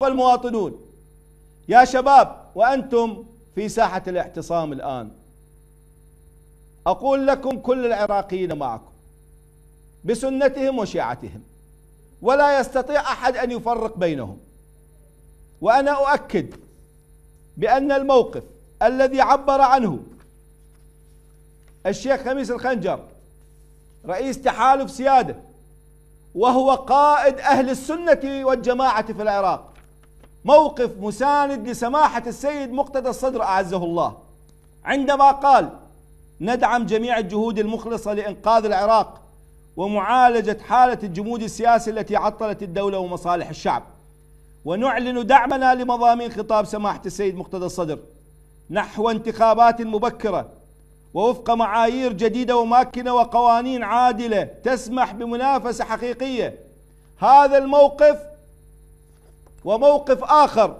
والمواطنون يا شباب وأنتم في ساحة الاعتصام الآن أقول لكم كل العراقيين معكم بسنتهم وشيعتهم ولا يستطيع أحد أن يفرق بينهم وأنا أؤكد بأن الموقف الذي عبر عنه الشيخ خميس الخنجر رئيس تحالف سيادة وهو قائد أهل السنة والجماعة في العراق موقف مساند لسماحة السيد مقتدى الصدر أعزه الله عندما قال ندعم جميع الجهود المخلصة لإنقاذ العراق ومعالجة حالة الجمود السياسي التي عطلت الدولة ومصالح الشعب ونعلن دعمنا لمضامين خطاب سماحة السيد مقتدى الصدر نحو انتخابات مبكرة ووفق معايير جديدة وماكنة وقوانين عادلة تسمح بمنافسة حقيقية هذا الموقف وموقف آخر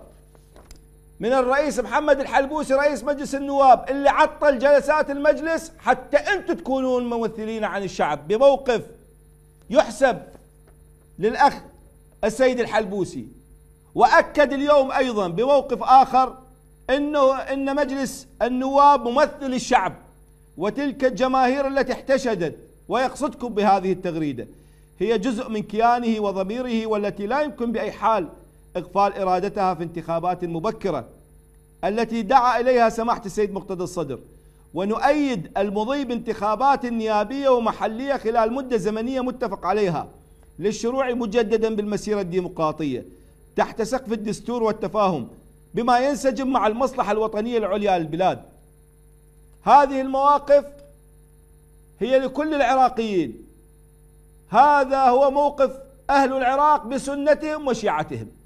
من الرئيس محمد الحلبوسي رئيس مجلس النواب اللي عطل جلسات المجلس حتى انتم تكونون ممثلين عن الشعب بموقف يحسب للاخ السيد الحلبوسي واكد اليوم ايضا بموقف اخر انه ان مجلس النواب ممثل الشعب وتلك الجماهير التي احتشدت ويقصدكم بهذه التغريده هي جزء من كيانه وضميره والتي لا يمكن باي حال إغفال إرادتها في انتخابات مبكرة التي دعا إليها سماحة السيد مقتدى الصدر ونؤيد المضي بانتخابات نيابية ومحلية خلال مدة زمنية متفق عليها للشروع مجددا بالمسيرة الديمقراطية تحت سقف الدستور والتفاهم بما ينسجم مع المصلحة الوطنية العليا للبلاد هذه المواقف هي لكل العراقيين هذا هو موقف أهل العراق بسنتهم وشيعتهم